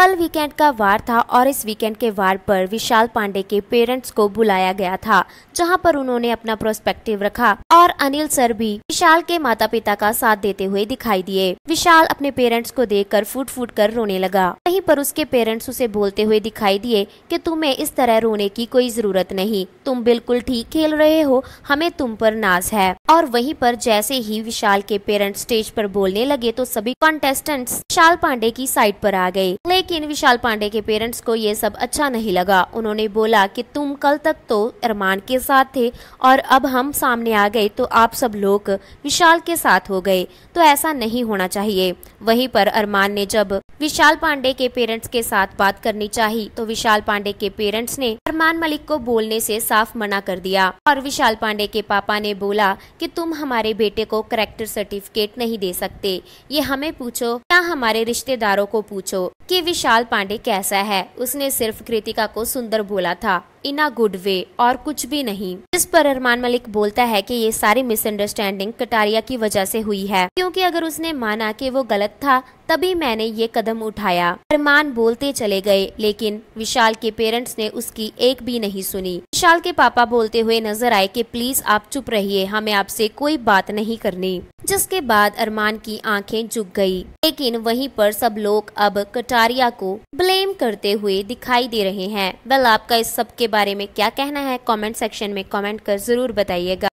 कल वीकेंड का वार था और इस वीकेंड के वार पर विशाल पांडे के पेरेंट्स को बुलाया गया था जहां पर उन्होंने अपना प्रोस्पेक्टिव रखा और अनिल सर भी विशाल के माता पिता का साथ देते हुए दिखाई दिए विशाल अपने पेरेंट्स को देख कर फूट फूट कर रोने लगा वहीं पर उसके पेरेंट्स उसे बोलते हुए दिखाई दिए कि तुम्हें इस तरह रोने की कोई जरूरत नहीं तुम बिल्कुल ठीक खेल रहे हो हमें तुम पर नाज है और वहीं पर जैसे ही विशाल के पेरेंट्स स्टेज पर बोलने लगे तो सभी कॉन्टेस्टेंट्स विशाल पांडे की साइड पर आ गए लेकिन लेकिन विशाल पांडे के पेरेंट्स को ये सब अच्छा नहीं लगा उन्होंने बोला कि तुम कल तक तो अरमान के साथ थे और अब हम सामने आ गए तो आप सब लोग विशाल के साथ हो गए तो ऐसा नहीं होना चाहिए वहीं पर अरमान ने जब विशाल पांडे के पेरेंट्स के साथ बात करनी चाहिए तो विशाल पांडे के पेरेंट्स ने अरमान मलिक को बोलने से साफ मना कर दिया और विशाल पांडे के पापा ने बोला कि तुम हमारे बेटे को करेक्टर सर्टिफिकेट नहीं दे सकते ये हमें पूछो या हमारे रिश्तेदारों को पूछो कि विशाल विशाल पांडे कैसा है उसने सिर्फ कृतिका को सुंदर बोला था इन अ गुड वे और कुछ भी नहीं जिस पर अरमान मलिक बोलता है कि ये सारी मिसअंडरस्टैंडिंग कटारिया की वजह से हुई है क्योंकि अगर उसने माना कि वो गलत था तभी मैंने ये कदम उठाया अरमान बोलते चले गए लेकिन विशाल के पेरेंट्स ने उसकी एक भी नहीं सुनी विशाल के पापा बोलते हुए नजर आए कि प्लीज आप चुप रहिए हमें आपसे कोई बात नहीं करनी जिसके बाद अरमान की आंखें झुक गई लेकिन वहीं पर सब लोग अब कटारिया को ब्लेम करते हुए दिखाई दे रहे हैं बल आपका इस सब के बारे में क्या कहना है कमेंट सेक्शन में कमेंट कर ज़रूर बताइएगा